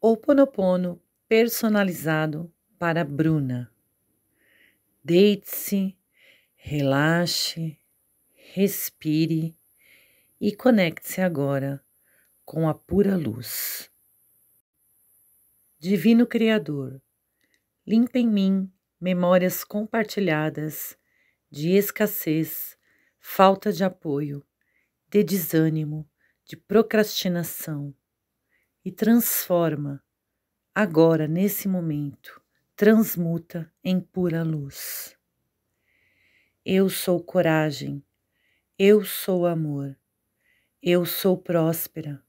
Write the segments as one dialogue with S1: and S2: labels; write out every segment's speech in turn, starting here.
S1: Oponopono personalizado para Bruna. Deite-se, relaxe, respire e conecte-se agora com a pura luz. Divino Criador, limpa em mim memórias compartilhadas de escassez, falta de apoio, de desânimo, de procrastinação e transforma, agora, nesse momento, transmuta em pura luz. Eu sou coragem, eu sou amor, eu sou próspera,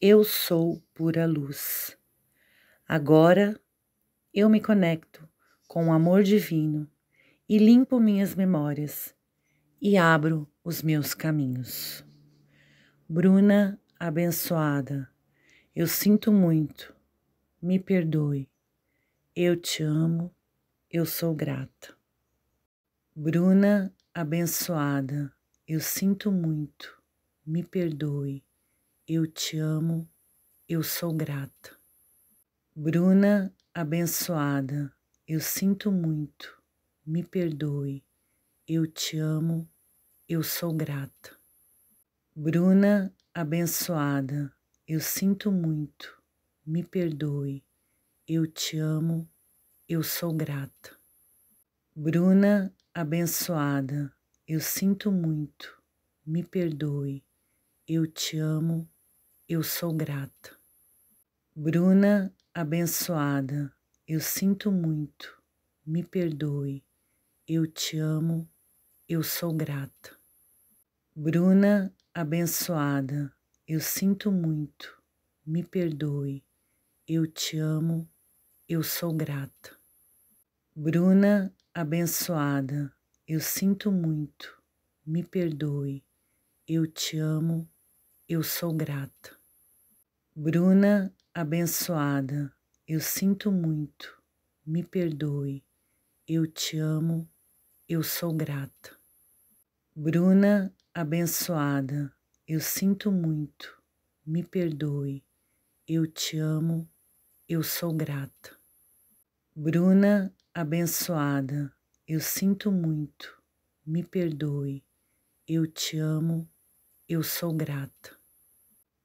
S1: eu sou pura luz. Agora eu me conecto com o amor divino e limpo minhas memórias e abro os meus caminhos. Bruna abençoada. Eu sinto muito, me perdoe. Eu te amo, eu sou grata. Bruna abençoada, eu sinto muito, me perdoe. Eu te amo, eu sou grata. Bruna abençoada, eu sinto muito, me perdoe. Eu te amo, eu sou grata. Bruna abençoada, eu sinto muito, me perdoe, eu te amo, eu sou grata. Bruna abençoada, eu sinto muito, me perdoe, eu te amo, eu sou grata. Bruna abençoada, eu sinto muito, me perdoe, eu te amo, eu sou grata. Bruna abençoada, eu sinto muito, me perdoe, eu te amo, eu sou grata. Bruna abençoada, eu sinto muito, me perdoe, eu te amo, eu sou grata. Bruna abençoada, eu sinto muito, me perdoe, eu te amo, eu sou grata. Bruna abençoada, eu sinto muito, me perdoe, eu te amo, eu sou grata. Bruna abençoada, eu sinto muito, me perdoe, eu te amo, eu sou grata.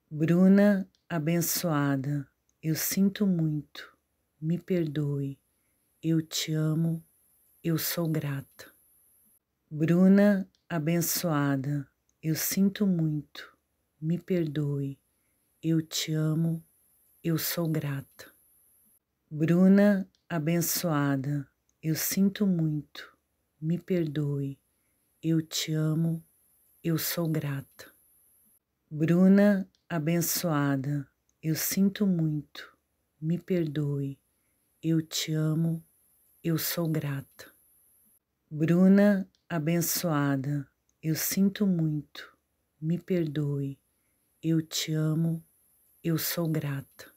S1: Bruna abençoada, eu sinto muito, me perdoe, eu te amo, eu sou grata. Bruna abençoada, eu sinto muito, me perdoe, eu te amo, eu sou grata. Bruna abençoada, eu sinto muito, me perdoe, eu te amo, eu sou grata. Bruna abençoada, eu sinto muito, me perdoe, eu te amo, eu sou grata. Bruna abençoada, eu sinto muito, me perdoe, eu te amo, eu sou grata.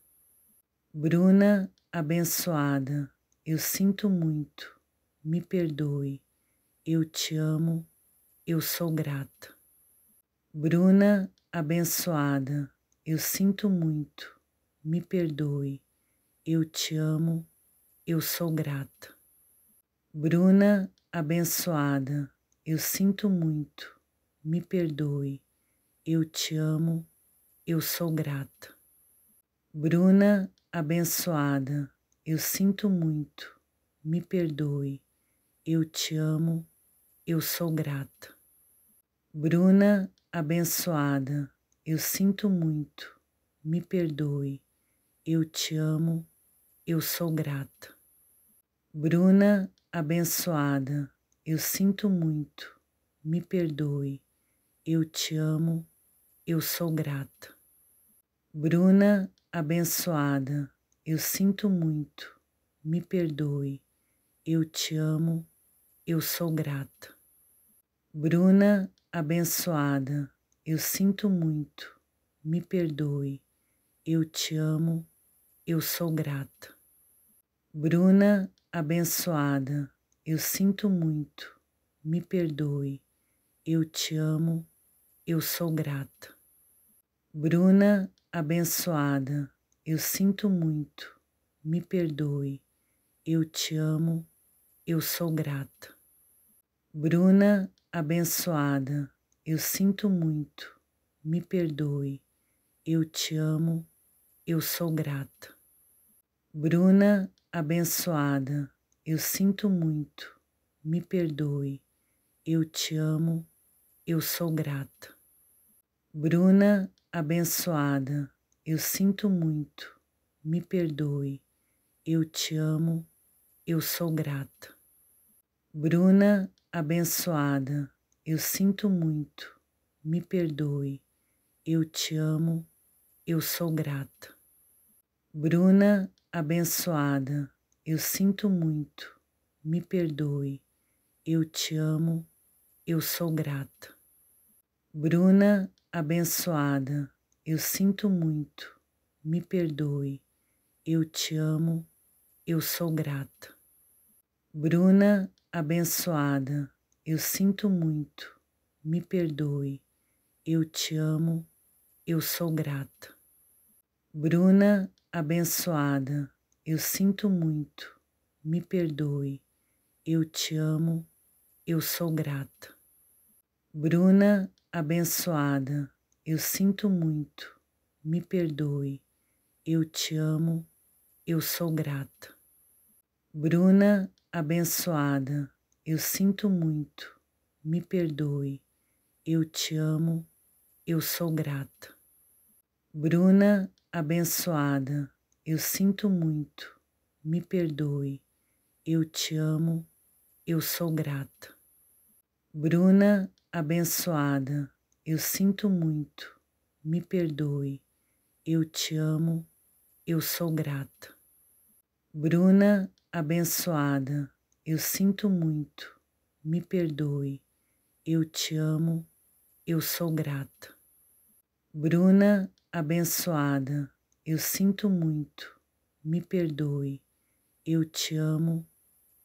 S1: Bruna abençoada, eu sinto muito, me perdoe, eu te amo, eu sou grata. Bruna abençoada, eu sinto muito, me perdoe, eu te amo, eu sou grata. Bruna abençoada, eu sinto muito, me perdoe, eu te amo, eu sou grata. Bruna abençoada, eu sinto muito, me perdoe, eu te amo, eu sou grata. Bruna abençoada, eu sinto muito, me perdoe, eu te amo, eu sou grata. Bruna abençoada, eu sinto muito, me perdoe, eu te amo, eu sou grata. Bruna abençoada, eu sinto muito, me perdoe, eu te amo, eu sou grata. Bruna abençoada, eu sinto muito, me perdoe, eu te amo, eu sou grata. Bruna abençoada, eu sinto muito, me perdoe, eu te amo, eu sou grata. Bruna abençoada, eu sinto muito, me perdoe, eu te amo, eu sou grata. Bruna abençoada, eu sinto muito, me perdoe, eu te amo, eu sou grata. Bruna abençoada, eu sinto muito, me perdoe, eu te amo, eu sou grata. Bruna abençoada, eu sinto muito, me perdoe, eu te amo, eu sou grata. Bruna abençoada, eu sinto muito, me perdoe, eu te amo, eu sou grata. Bruna abençoada, eu sinto muito, me perdoe, eu te amo, eu sou grata. Bruna abençoada, eu sinto muito, me perdoe, eu te amo, eu sou grata. Bruna abençoada, eu sinto muito, me perdoe, eu te amo, eu sou grata. Bruna abençoada, eu sinto muito, me perdoe, eu te amo, eu sou grata. Bruna abençoada, eu sinto muito, me perdoe, eu te amo, eu sou grata. Bruna abençoada, eu sinto muito, me perdoe, eu te amo, eu sou grata. Bruna abençoada, eu sinto muito, me perdoe, eu te amo, eu sou grata. Bruna abençoada, eu sinto muito, me perdoe, eu te amo, eu sou grata. Bruna abençoada, eu sinto muito, me perdoe, eu te amo, eu sou grata. Bruna abençoada, eu sinto muito, me perdoe, eu te amo,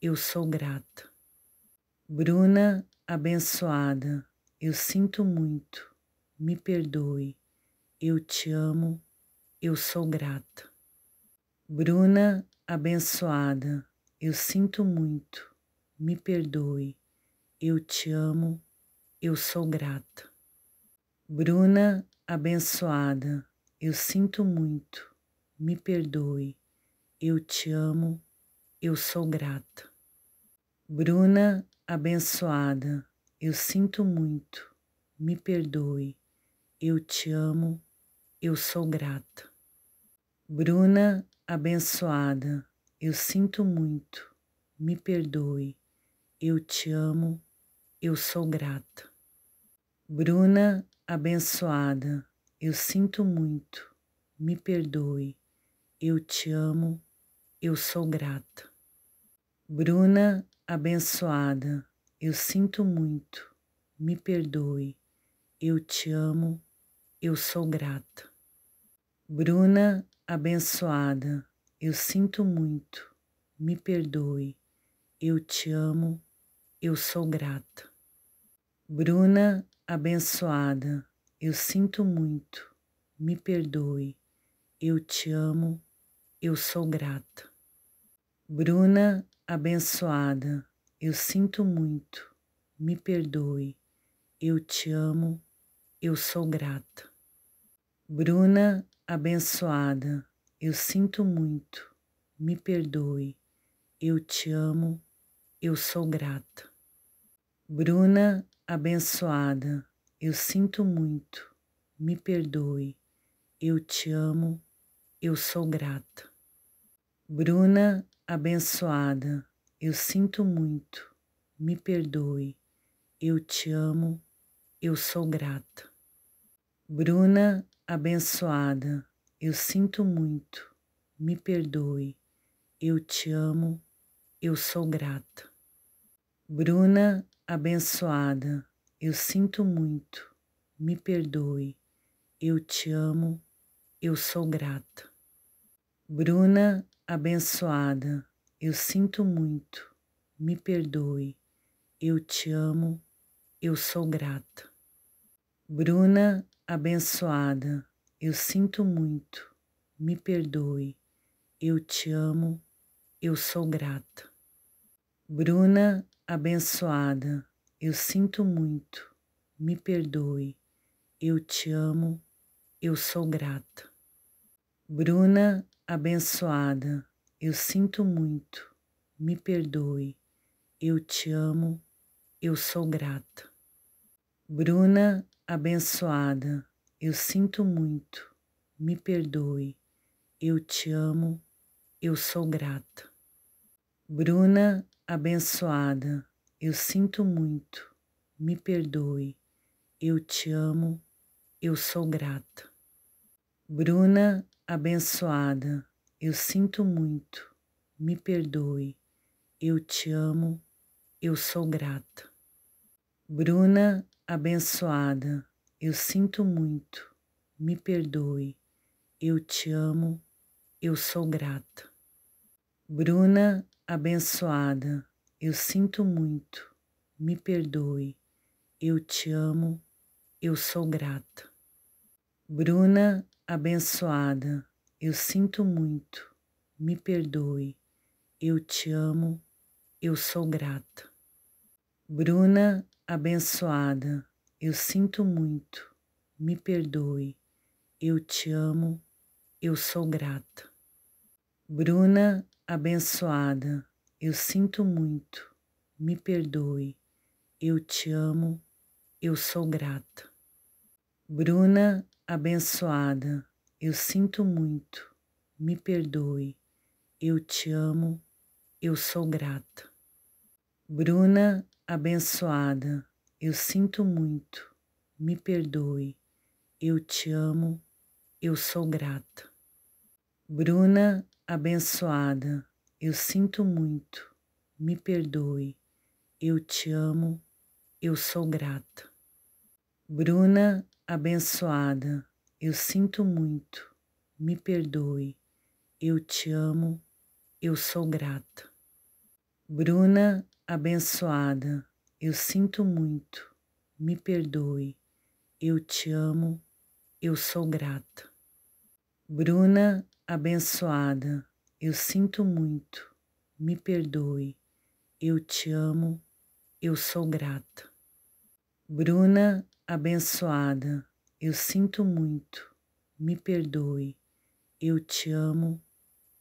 S1: eu sou grata. Bruna abençoada, eu sinto muito, me perdoe, eu te amo, eu sou grata. Bruna abençoada, eu sinto muito, me perdoe, eu te amo, eu sou grata. Bruna abençoada, eu sinto muito, me perdoe, eu te amo, eu sou grata. Bruna abençoada, eu sinto muito, me perdoe, eu te amo, eu sou grata. Bruna abençoada, eu sinto muito, me perdoe, eu te amo, eu sou grata. Bruna abençoada, eu sinto muito, me perdoe, eu te amo, eu sou grata. Bruna abençoada, eu sinto muito, me perdoe, eu te amo, eu sou grata. Bruna abençoada, eu sinto muito, me perdoe, eu te amo, eu sou grata. Bruna abençoada, eu sinto muito, me perdoe, eu te amo, eu sou grata. Bruna abençoada, eu sinto muito, me perdoe, eu te amo, eu sou grata. Bruna abençoada, eu sinto muito, me perdoe, eu te amo, eu sou grata. Bruna abençoada, eu sinto muito, me perdoe, eu te amo, eu sou grata. Bruna abençoada, eu sinto muito, me perdoe, eu te amo, eu sou grata. Bruna abençoada, eu sinto muito, me perdoe, eu te amo, eu sou grata. Bruna abençoada, eu sinto muito, me perdoe, eu te amo, eu sou grata. Bruna abençoada, eu sinto muito, me perdoe, eu te amo, eu sou grata. Bruna abençoada, eu sinto muito, me perdoe, eu te amo, eu sou grata. Bruna abençoada, eu sinto muito, me perdoe, eu te amo, eu sou grata. Bruna abençoada, eu sinto muito, me perdoe, eu te amo, eu sou grata. Bruna abençoada, eu sinto muito, me perdoe, eu te amo, eu sou grata. Bruna abençoada, eu sinto muito, me perdoe, eu te amo, eu sou grata. Bruna abençoada, eu sinto muito, me perdoe, eu te amo, eu sou grata. Bruna abençoada, eu sinto muito, me perdoe, eu te amo, eu sou grata. Bruna abençoada, eu sinto muito, me perdoe, eu te amo, eu sou grata. Bruna abençoada, eu sinto muito, me perdoe, eu te amo, eu sou grata. Bruna abençoada, eu sinto muito, me perdoe, eu te amo, eu sou grata. Bruna abençoada, eu sinto muito, me perdoe, eu te amo, eu sou grata. Bruna abençoada, eu sinto muito, me perdoe, eu te amo, eu sou grata. Bruna abençoada, eu sinto muito, me perdoe, eu te amo, eu sou grata. Bruna abençoada, eu sinto muito, me perdoe, eu te amo, eu sou grata. Bruna abençoada, eu sinto muito, me perdoe, eu te amo, eu sou grata. Bruna abençoada, eu sinto muito, me perdoe, eu te amo, eu sou grata. Bruna abençoada, eu sinto muito, me perdoe, eu te amo, eu sou grata. Bruna abençoada, eu sinto muito, me perdoe, eu te amo,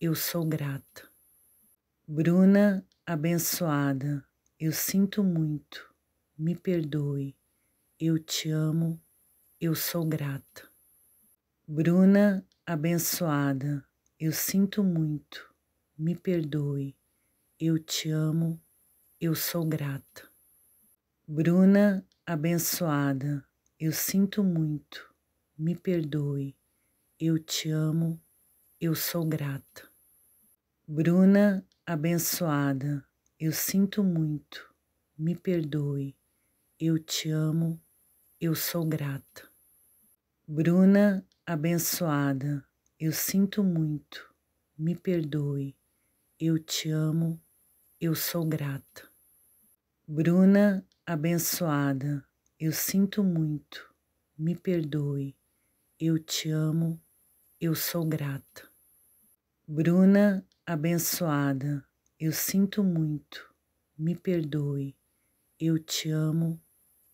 S1: eu sou grata. Bruna abençoada, eu sinto muito, me perdoe, eu te amo, eu sou grata. Bruna abençoada, eu sinto muito, me perdoe, eu te amo, eu sou grata. Bruna abençoada, eu sinto muito, me perdoe, eu te amo, eu sou grata. Bruna abençoada, eu sinto muito, me perdoe, eu te amo, eu sou grata. Bruna abençoada, eu sinto muito, me perdoe, eu te amo, eu sou grata. Bruna abençoada, eu sinto muito, me perdoe, eu te amo, eu sou grata. Bruna abençoada, eu sinto muito, me perdoe, eu te amo,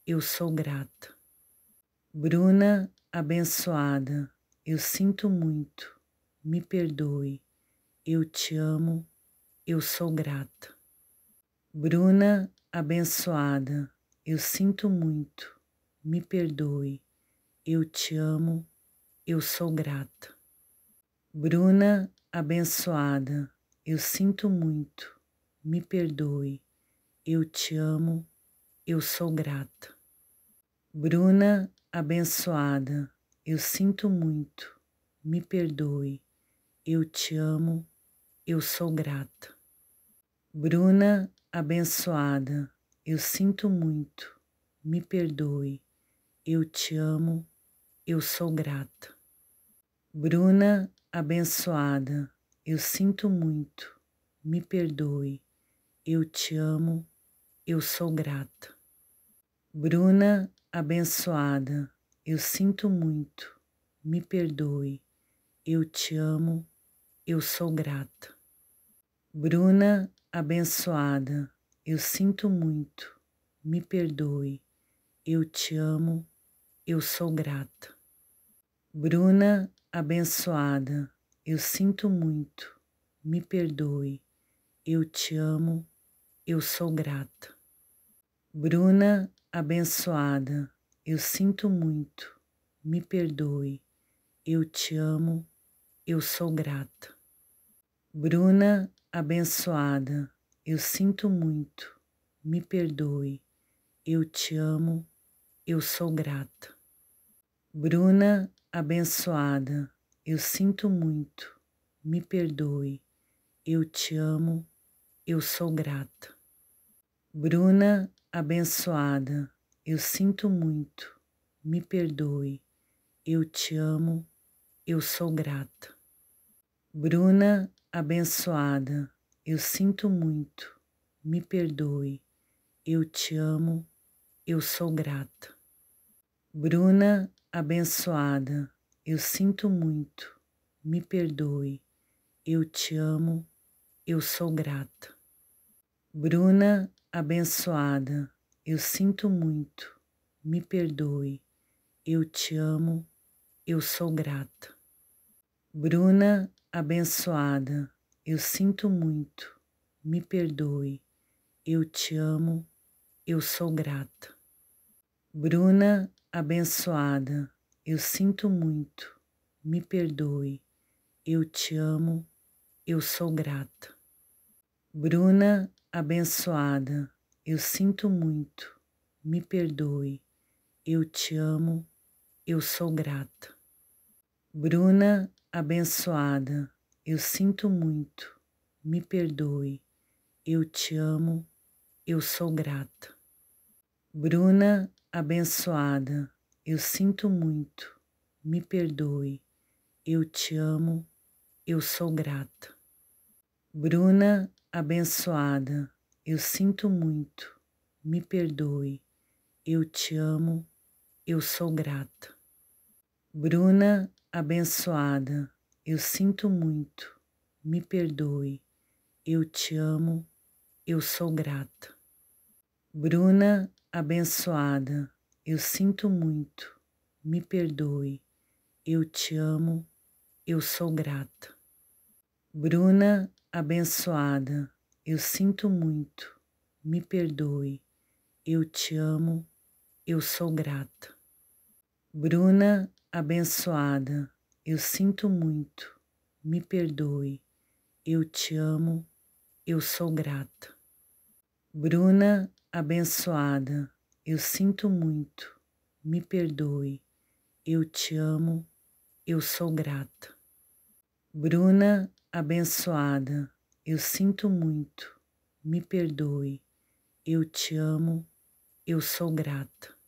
S1: eu sou grata. Bruna abençoada, eu sinto muito, me perdoe, eu te amo, eu sou grata. Bruna abençoada, eu sinto muito, me perdoe, eu te amo, eu sou grata. Bruna abençoada, eu sinto muito, me perdoe, eu te amo, eu sou grata. Bruna abençoada, eu sinto muito, me perdoe, eu te amo, eu sou grata. Bruna abençoada, eu sinto muito, me perdoe, eu te amo, eu sou grata. Bruna abençoada, eu sinto muito, me perdoe, eu te amo, eu sou grata. Bruna abençoada, eu sinto muito, me perdoe, eu te amo, eu sou grata. Bruna abençoada, eu sinto muito, me perdoe, eu te amo, eu sou grata. Bruna abençoada, eu sinto muito, me perdoe, eu te amo, eu sou grata. Bruna abençoada, eu sinto muito, me perdoe, eu te amo, eu sou grata. Bruna abençoada, eu sinto muito, me perdoe, eu te amo, eu sou grata. Bruna abençoada, eu sinto muito, me perdoe, eu te amo, eu sou grata. Bruna abençoada, eu sinto muito, me perdoe, eu te amo, eu sou grata. Bruna abençoada, eu sinto muito, me perdoe, eu te amo, eu sou grata. Bruna abençoada, eu sinto muito, me perdoe, eu te amo, eu sou grata. Bruna abençoada, eu sinto muito, me perdoe, eu te amo, eu sou grata. Bruna abençoada, eu sinto muito, me perdoe, eu te amo, eu sou grata. Bruna abençoada, eu sinto muito, me perdoe, eu te amo, eu sou grata. Bruna abençoada, eu sinto muito, me perdoe, eu te amo, eu sou grata. Bruna abençoada, eu sinto muito, me perdoe, eu te amo, eu sou grata. Bruna abençoada, eu sinto muito, me perdoe, eu te amo, eu sou grata. Bruna abençoada, eu sinto muito, me perdoe, eu te amo, eu sou grata. Bruna abençoada, eu sinto muito, me perdoe, eu te amo, eu sou grata. Bruna abençoada, eu sinto muito, me perdoe, eu te amo, eu sou grata. Bruna abençoada, eu sinto muito, me perdoe, eu te amo, eu sou grata. Bruna abençoada, eu sinto muito, me perdoe, eu te amo, eu sou grata. Bruna abençoada, eu sinto muito, me perdoe, eu te amo, eu sou grata. Bruna abençoada, eu sinto muito, me perdoe, eu te amo, eu sou grata.